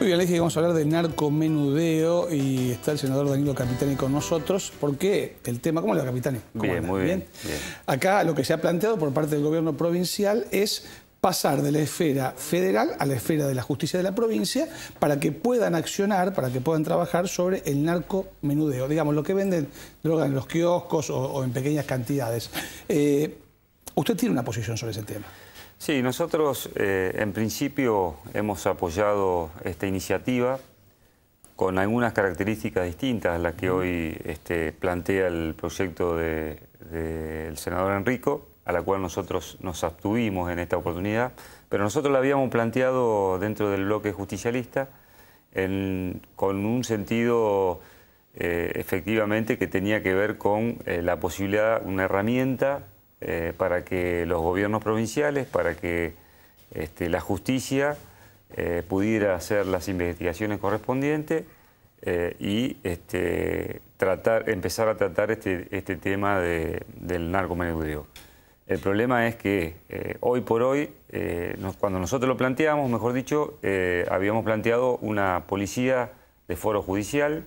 Muy bien, que vamos a hablar de narcomenudeo y está el senador Danilo Capitani con nosotros. porque El tema, ¿cómo le va Capitani? Bien, muy bien, Acá lo que se ha planteado por parte del gobierno provincial es pasar de la esfera federal a la esfera de la justicia de la provincia para que puedan accionar, para que puedan trabajar sobre el narcomenudeo, digamos, lo que venden droga en los kioscos o, en pequeñas cantidades. Eh, ¿Usted tiene una posición sobre ese tema? Sí, nosotros eh, en principio hemos apoyado esta iniciativa con algunas características distintas a las que hoy este, plantea el proyecto del senador Enrico, a la cual nosotros nos abstuvimos en esta oportunidad, pero nosotros la habíamos planteado dentro del bloque justicialista con un sentido eh, efectivamente que tenía que ver con eh, la posibilidad, una herramienta eh, para que los gobiernos provinciales, para que este, la justicia eh, pudiera hacer las investigaciones correspondientes eh, y este, empezar a tratar este, este, tema de, del narcomenudeo. El problema es que hoy por hoy, cuando nosotros lo planteamos, mejor dicho, habíamos planteado una policía de foro judicial,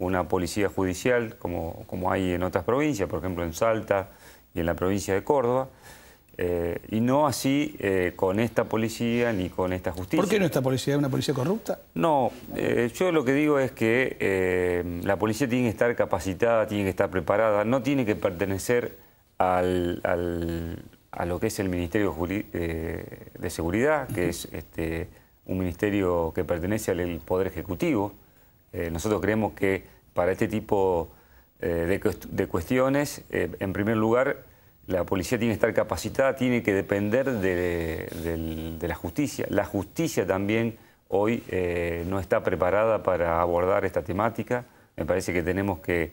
una policía judicial como hay en otras provincias, por ejemplo en Salta, y en la provincia de Córdoba. Eh, y no así eh, con esta policía ni con esta justicia. ¿Por qué no esta policía? ¿Es una policía corrupta? No, eh, yo lo que digo es que la policía tiene que estar capacitada, tiene que estar preparada, no tiene que pertenecer al, a lo que es el Ministerio de Seguridad, que es este, un ministerio que pertenece al Poder Ejecutivo. nosotros creemos que para este tipo eh, de, cuestiones. Eh, en primer lugar, la policía tiene que estar capacitada, tiene que depender de, la justicia. La justicia también hoy eh, no está preparada para abordar esta temática. Me parece que tenemos que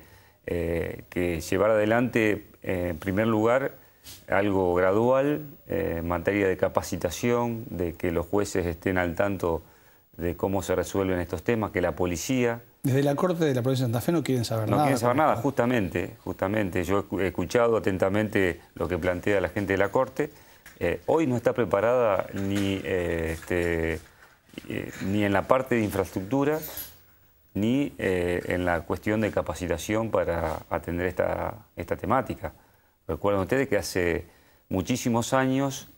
llevar adelante, en primer lugar, algo gradual en materia de capacitación, de que los jueces estén al tanto de cómo se resuelven estos temas, que la policía desde la Corte de la Provincia de Santa Fe no quieren saber nada. No quieren saber nada, justamente, justamente. Yo he escuchado atentamente lo que plantea la gente de la Corte. Eh, hoy no está preparada ni, eh, este, eh, ni en la parte de infraestructura ni en la cuestión de capacitación para atender esta, esta temática. Recuerden ustedes que hace muchísimos años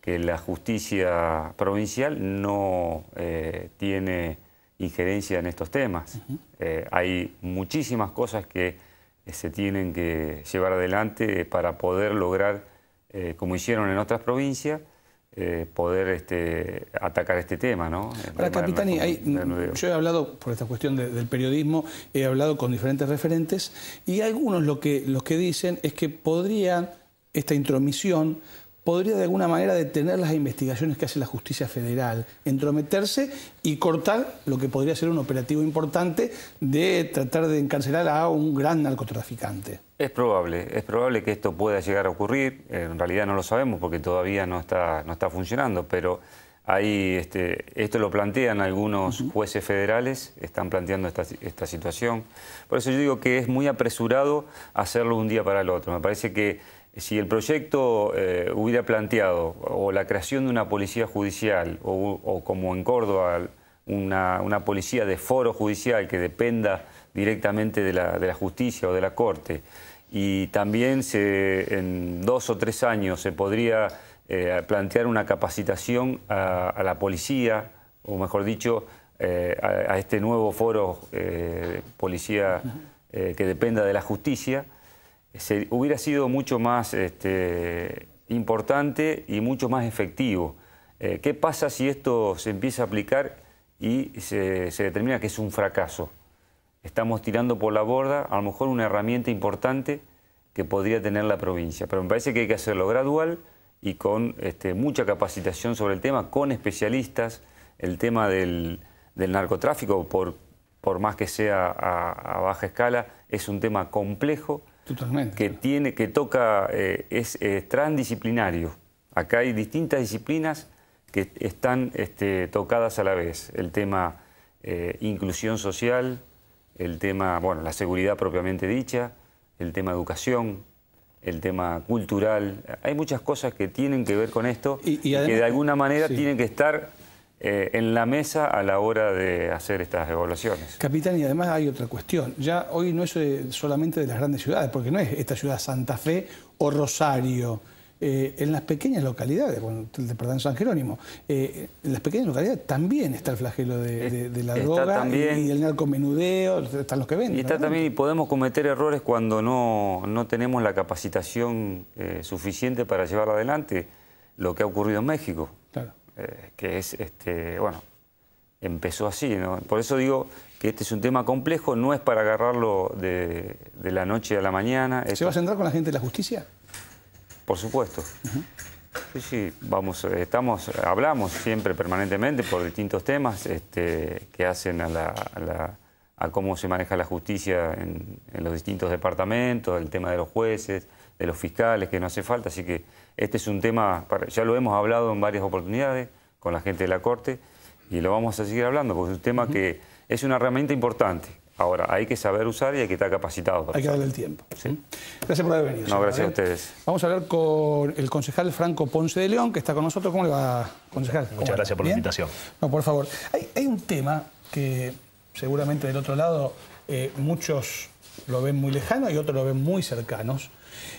que la justicia provincial no tiene injerencia en estos temas. Eh, hay muchísimas cosas que eh, se tienen que llevar adelante para poder lograr, eh, como hicieron en otras provincias, poder este, atacar este tema, ¿no? Para yo he hablado, por esta cuestión del periodismo, he hablado con diferentes referentes y algunos lo que, los que dicen es que podría esta intromisión podría de alguna manera detener las investigaciones que hace la justicia federal, entrometerse y cortar lo que podría ser un operativo importante de tratar de encarcelar a un gran narcotraficante. Es probable, es probable que esto pueda llegar a ocurrir, en realidad no lo sabemos porque todavía no está, no está funcionando, pero... Ahí, este, esto lo plantean algunos jueces federales, están planteando esta, esta, situación. Por eso yo digo que es muy apresurado hacerlo un día para el otro. Me parece que si el proyecto eh, hubiera planteado o la creación de una policía judicial o, como en Córdoba, una, policía de foro judicial que dependa directamente de la, justicia o de la corte, y también se, en dos o tres años se podría eh, plantear una capacitación a, la policía, o mejor dicho, eh, a, este nuevo foro policía que dependa de la justicia, se, hubiera sido mucho más este, importante y mucho más efectivo. Eh, ¿Qué pasa si esto se empieza a aplicar y se, determina que es un fracaso? Estamos tirando por la borda a lo mejor una herramienta importante que podría tener la provincia, pero me parece que hay que hacerlo gradual y con este, mucha capacitación sobre el tema, con especialistas, el tema del, narcotráfico, por, más que sea a baja escala, es un tema complejo que tiene, que toca, eh, es eh, transdisciplinario. Acá hay distintas disciplinas que están este, tocadas a la vez. El tema eh, inclusión social, el tema, bueno, la seguridad propiamente dicha, el tema educación, el tema cultural. Hay muchas cosas que tienen que ver con esto y, que de alguna manera tienen que estar eh, en la mesa a la hora de hacer estas evaluaciones. Capitán, y además hay otra cuestión. Ya hoy no es eh, solamente de las grandes ciudades, porque no es esta ciudad Santa Fe o Rosario. Eh, en las pequeñas localidades, bueno, perdón, San Jerónimo, en las pequeñas localidades también está el flagelo de, la droga y el narcomenudeo, están los que venden. Y está también, y podemos cometer errores cuando no, tenemos la capacitación suficiente para llevar adelante, lo que ha ocurrido en México. Eh, que es, este, bueno, empezó así. Por eso digo que este es un tema complejo, no es para agarrarlo de, la noche a la mañana. ¿Se va a centrar con la gente de la justicia? Por supuesto. Sí, sí, vamos, estamos, hablamos siempre permanentemente por distintos temas este, que hacen a, la, a, cómo se maneja la justicia en los distintos departamentos, el tema de los jueces, de los fiscales, que no hace falta, así que este es un tema, ya lo hemos hablado en varias oportunidades con la gente de la Corte y lo vamos a seguir hablando, porque es un tema que es una herramienta importante. Ahora, hay que saber usar y hay que estar capacitado. Para hay que darle el tiempo. Gracias por haber venido. No, gracias a ustedes. Vamos a hablar con el concejal Franco Ponce de León, que está con nosotros. ¿Cómo le va, concejal? Muchas gracias por la invitación. No, por favor. Hay, un tema que seguramente del otro lado eh, muchos lo ven muy lejano y otros lo ven muy cercanos,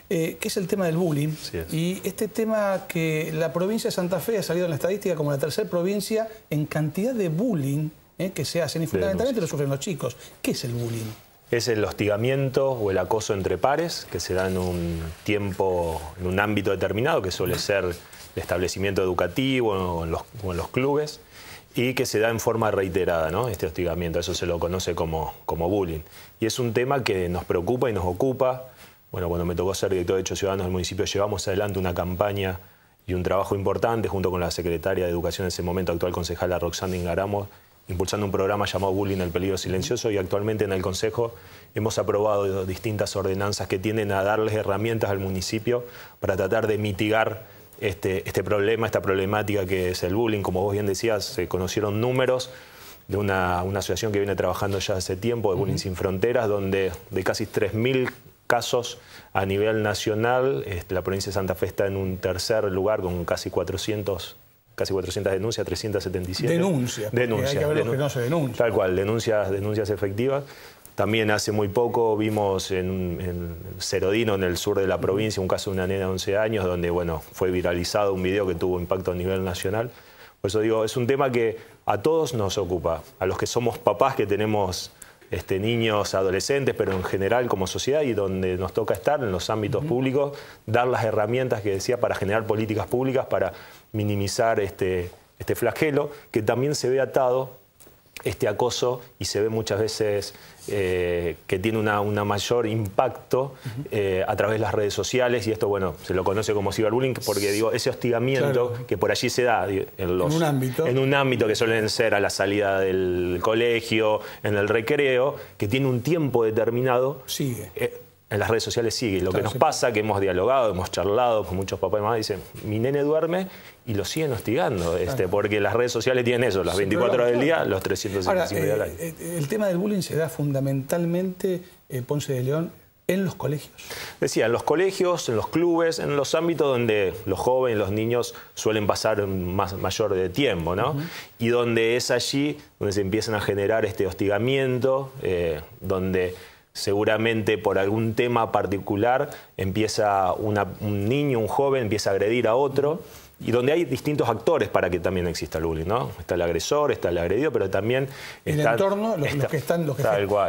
eh, ¿Qué es el tema del bullying. Y este tema que la provincia de Santa Fe ha salido en la estadística como la tercera provincia en cantidad de bullying eh, que se hacen y fundamentalmente lo sufren los chicos. ¿Qué es el bullying? Es el hostigamiento o el acoso entre pares que se da en un tiempo, en un ámbito determinado que suele ser el establecimiento educativo o en los clubes y que se da en forma reiterada, ¿no? Este hostigamiento, eso se lo conoce como, como bullying. Y es un tema que nos preocupa y nos ocupa. Bueno, cuando me tocó ser director de Hechos Ciudadanos del municipio, llevamos adelante una campaña y un trabajo importante junto con la secretaria de Educación en ese momento, actual concejala Roxana Ingaramo, impulsando un programa llamado Bullying el peligro silencioso y actualmente en el Consejo hemos aprobado distintas ordenanzas que tienden a darles herramientas al municipio para tratar de mitigar este, este, problema, esta problemática que es el bullying. Como vos bien decías, se conocieron números de una, asociación que viene trabajando ya hace tiempo, de Bullying Sin Fronteras, donde de casi 3.000 casos a nivel nacional, la provincia de Santa Fe está en un tercer lugar con casi 400 casi 400 denuncias, 377. denuncias. Denuncias. Hay que que no se Tal cual, denuncias, denuncias efectivas. También hace muy poco vimos en, Cerodino, en el sur de la provincia, un caso de una nena de 11 años donde bueno, fue viralizado un video que tuvo impacto a nivel nacional. Por eso digo, es un tema que a todos nos ocupa, a los que somos papás, que tenemos este, niños, adolescentes, pero en general como sociedad y donde nos toca estar en los ámbitos públicos, dar las herramientas que decía para generar políticas públicas, para minimizar este, este flagelo, que también se ve atado este acoso y se ve muchas veces eh, que tiene una, mayor impacto eh, a través de las redes sociales y esto, bueno, se lo conoce como ciberbullying porque digo, ese hostigamiento que por allí se da en, los, en, un ámbito. que suelen ser a la salida del colegio, en el recreo, que tiene un tiempo determinado. Eh, en las redes sociales sigue. Lo que nos pasa, que hemos dialogado, hemos charlado con muchos papás y mamás, dicen, mi nene duerme y lo siguen hostigando, este, porque las redes sociales tienen eso, las 24 horas del día, los 365 días al año. el tema del bullying se da fundamentalmente, eh, Ponce de León, en los colegios. Decía, en los colegios, en los clubes, en los ámbitos donde los jóvenes, los niños suelen pasar más, mayor de tiempo, ¿no? Y donde es allí donde se empiezan a generar este hostigamiento, eh, donde seguramente por algún tema particular empieza un niño, un joven, empieza a agredir a otro y donde hay distintos actores para que también exista el bullying, ¿no? Está el agresor, está el agredido, pero también el entorno,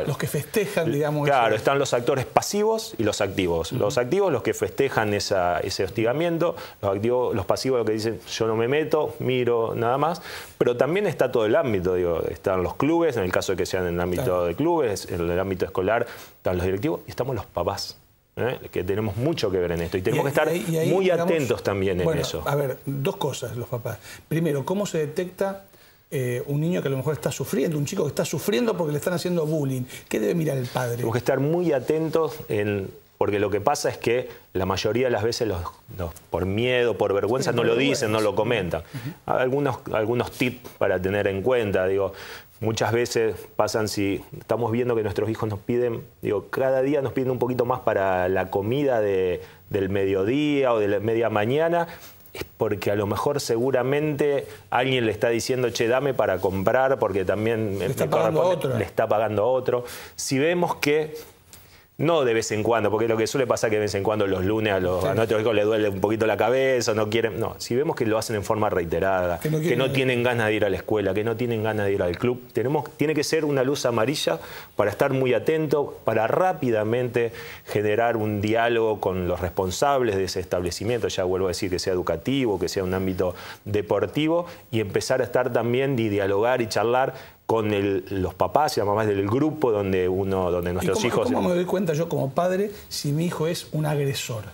los, que festejan, digamos. Claro, están los actores pasivos y los activos. Los activos, los que festejan ese hostigamiento, los activos, los pasivos, los que dicen yo no me meto, miro, nada más. Pero también está todo el ámbito, digo, están los clubes, en el caso de que sean en el ámbito de clubes, en el ámbito escolar, están los directivos y estamos los papás. ¿eh? que tenemos mucho que ver en esto y tenemos que estar muy atentos también en eso. A ver, dos cosas los papás. Primero, ¿cómo se detecta eh, un niño que a lo mejor está sufriendo, un chico que está sufriendo porque le están haciendo bullying? ¿Qué debe mirar el padre? Tenemos que estar muy atentos en porque lo que pasa es que la mayoría de las veces los, por miedo, por vergüenza, no lo dicen, no lo comentan. Algunos, algunos tips para tener en cuenta, digo, muchas veces pasan si estamos viendo que nuestros hijos nos piden, digo, cada día nos piden un poquito más para la comida del mediodía o de la media mañana, es porque a lo mejor seguramente alguien le está diciendo, che, dame para comprar, porque también le está, pagando, otro. Le está pagando otro. Si vemos que no de vez en cuando, porque lo que suele pasar es que de vez en cuando los lunes a, los, a nuestros hijos les duele un poquito la cabeza, no quieren. No, si vemos que lo hacen en forma reiterada, que no, tienen ganas de ir a la escuela, que no tienen ganas de ir al club, tenemos, tiene que ser una luz amarilla para estar muy atento, para rápidamente generar un diálogo con los responsables de ese establecimiento, ya vuelvo a decir que sea educativo, que sea un ámbito deportivo, y empezar a estar también y dialogar y charlar con los papás y las mamás del grupo donde uno, donde nuestros hijos. ¿Cómo me doy cuenta yo como padre si mi hijo es un agresor?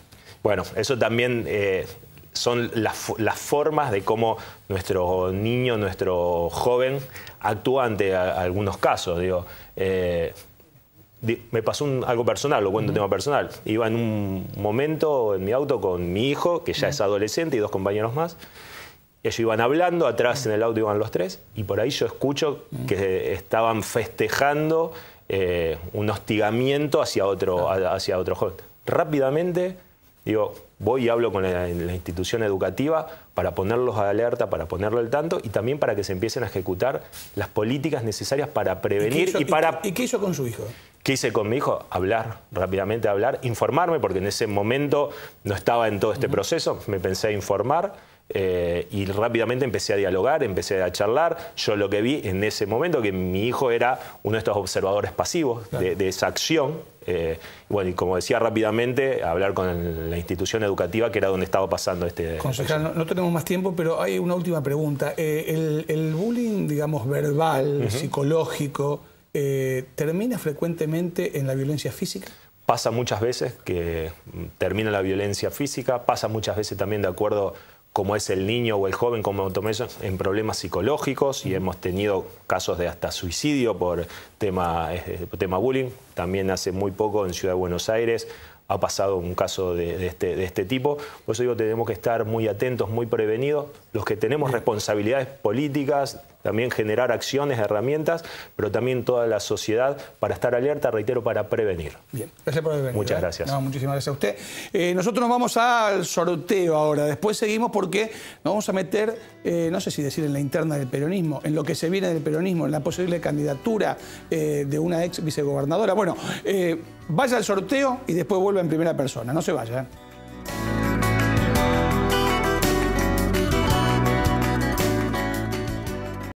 Bueno, eso también eh, son las, formas de cómo nuestro niño, nuestro joven actúa ante algunos casos. Digo, eh, me pasó algo personal, lo cuento un tema personal. Iba en un momento en mi auto con mi hijo, que ya es adolescente, y dos compañeros más. Ellos iban hablando, atrás en el auto iban los tres, y por ahí yo escucho que mm. estaban festejando eh, un hostigamiento hacia otro, ah. hacia otro joven. Rápidamente, digo, voy y hablo con la, institución educativa para ponerlos a alerta, para ponerlo al tanto y también para que se empiecen a ejecutar las políticas necesarias para prevenir ¿Y, para... ¿Y qué hizo con su hijo? ¿Qué hice con mi hijo? Hablar, rápidamente hablar, informarme, porque en ese momento no estaba en todo este proceso, me pensé a informar eh, y rápidamente empecé a dialogar, empecé a charlar. Yo lo que vi en ese momento, que mi hijo era uno de estos observadores pasivos de, esa acción. Eh, bueno, y como decía rápidamente, hablar con la institución educativa que era donde estaba pasando este... Concejal, no, tenemos más tiempo, pero hay una última pregunta. Eh, el, bullying, digamos, verbal, psicológico, ¿termina frecuentemente en la violencia física? Pasa muchas veces que mm, termina la violencia física, pasa muchas veces también de acuerdo como es el niño o el joven con automóviles en problemas psicológicos y hemos tenido casos de hasta suicidio por tema, tema bullying. También hace muy poco en Ciudad de Buenos Aires ha pasado un caso de, este, de, este, tipo. Por eso digo, tenemos que estar muy atentos, muy prevenidos. Los que tenemos responsabilidades políticas, también generar acciones, herramientas, pero también toda la sociedad para estar alerta, reitero, para prevenir. Bien, gracias por venir. Muchas ¿eh? gracias. No, muchísimas gracias a usted. Eh, nosotros nos vamos al sorteo ahora, después seguimos porque nos vamos a meter, eh, no sé si decir en la interna del peronismo, en lo que se viene del peronismo, en la posible candidatura de una ex vicegobernadora. Bueno, vaya al sorteo y después vuelva en primera persona, no se vaya.